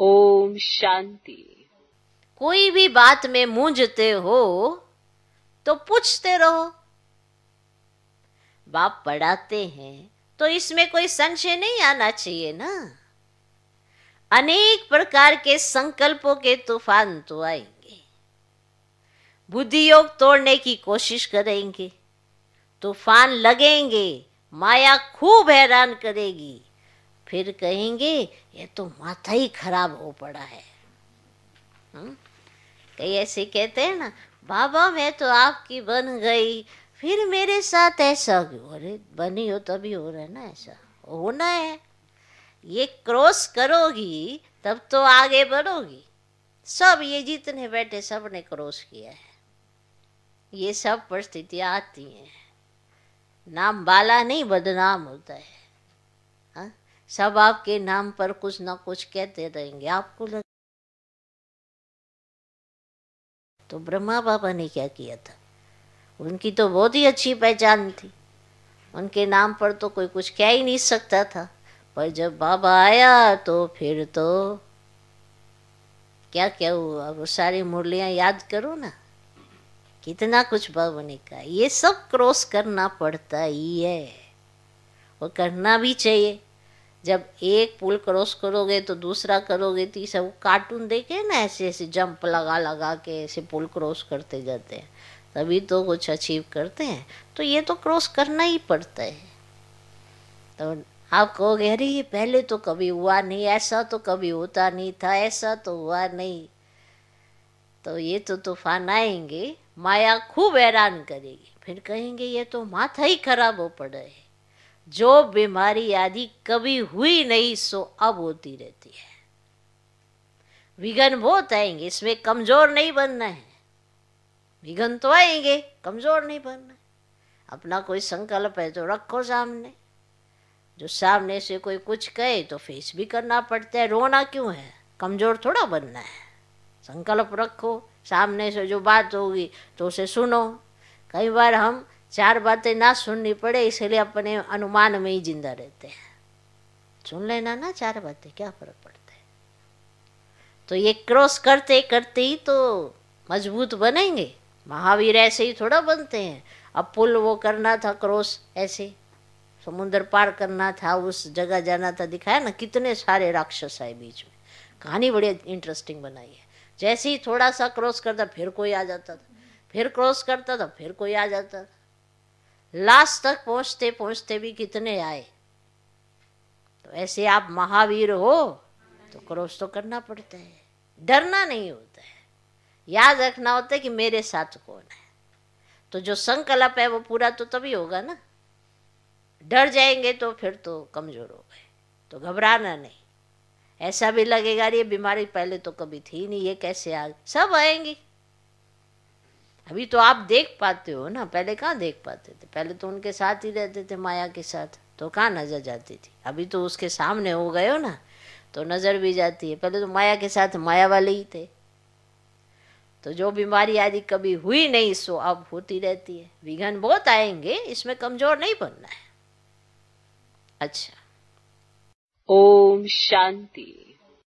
ओम शांति कोई भी बात में मूंझते हो तो पूछते रहो बाप पढ़ाते हैं तो इसमें कोई संशय नहीं आना चाहिए ना अनेक प्रकार के संकल्पों के तूफान तो आएंगे बुद्धि योग तोड़ने की कोशिश करेंगे तूफान लगेंगे माया खूब हैरान करेगी फिर कहेंगे ये तो माथा ही खराब हो पड़ा है हम्म? कई ऐसे कहते हैं ना बाबा मैं तो आपकी बन गई फिर मेरे साथ ऐसा क्यों अरे बनी हो तभी हो रहा है ना ऐसा होना है ये क्रॉस करोगी तब तो आगे बढ़ोगी सब ये जितने बैठे सब ने क्रॉस किया है ये सब परिस्थितियाँ आती हैं नाम बाला नहीं बदनाम होता है हाँ सब आपके नाम पर कुछ ना कुछ कहते रहेंगे आपको लग तो ब्रह्मा बाबा ने क्या किया था उनकी तो बहुत ही अच्छी पहचान थी उनके नाम पर तो कोई कुछ कह ही नहीं सकता था पर जब बाबा आया तो फिर तो क्या क्या हुआ वो सारी मुरलियाँ याद करो ना कितना कुछ बाबा ने कहा ये सब क्रॉस करना पड़ता ही है और करना भी चाहिए जब एक पुल क्रॉस करोगे तो दूसरा करोगे तीसरा वो कार्टून देखे ना ऐसे ऐसे जंप लगा लगा के ऐसे पुल क्रॉस करते जाते हैं तभी तो कुछ अचीव करते हैं तो ये तो क्रॉस करना ही पड़ता है तो आप कहोगे अरे ये पहले तो कभी हुआ नहीं ऐसा तो कभी होता नहीं था ऐसा तो हुआ नहीं तो ये तो तूफान आएंगे माया खूब हैरान करेगी फिर कहेंगे ये तो माथा ही खराब हो पड़ा है जो बीमारी आदि कभी हुई नहीं सो अब होती रहती है विघन बहुत आएंगे इसमें कमजोर नहीं बनना है विघन तो आएंगे कमजोर नहीं बनना अपना कोई संकल्प है तो रखो सामने जो सामने से कोई कुछ कहे तो फेस भी करना पड़ता है रोना क्यों है कमजोर थोड़ा बनना है संकल्प रखो सामने से जो बात होगी तो उसे सुनो कई बार हम चार बातें ना सुननी पड़े इसलिए अपने अनुमान में ही जिंदा रहते हैं सुन लेना ना चार बातें क्या फर्क पड़ता है तो ये क्रॉस करते करते ही तो मजबूत बनेंगे महावीर ऐसे ही थोड़ा बनते हैं अब पुल वो करना था क्रॉस ऐसे समुद्र पार करना था उस जगह जाना था दिखाया ना कितने सारे राक्षस आए बीच में कहानी बड़ी इंटरेस्टिंग बनाई है जैसे ही थोड़ा सा क्रॉस करता फिर कोई आ जाता था फिर क्रॉस करता था फिर कोई आ जाता था लास्ट तक पहुंचते पहुंचते भी कितने आए तो ऐसे आप महावीर हो तो क्रॉस तो करना पड़ता है डरना नहीं होता है याद रखना होता है कि मेरे साथ कौन है तो जो संकल्प है वो पूरा तो तभी होगा ना डर जाएंगे तो फिर तो कमजोर हो गए तो घबराना नहीं ऐसा भी लगेगा ये बीमारी पहले तो कभी थी नहीं ये कैसे आ सब आएंगी अभी तो आप देख पाते हो ना पहले कहाँ देख पाते थे पहले तो उनके साथ ही रहते थे माया के साथ तो कहाँ नज़र जाती थी अभी तो उसके सामने हो गए हो ना तो नज़र भी जाती है पहले तो माया के साथ माया वाले ही थे तो जो बीमारी आदि कभी हुई नहीं सो अब होती रहती है विघन बहुत आएंगे इसमें कमज़ोर नहीं बनना है अच्छा ओम शांति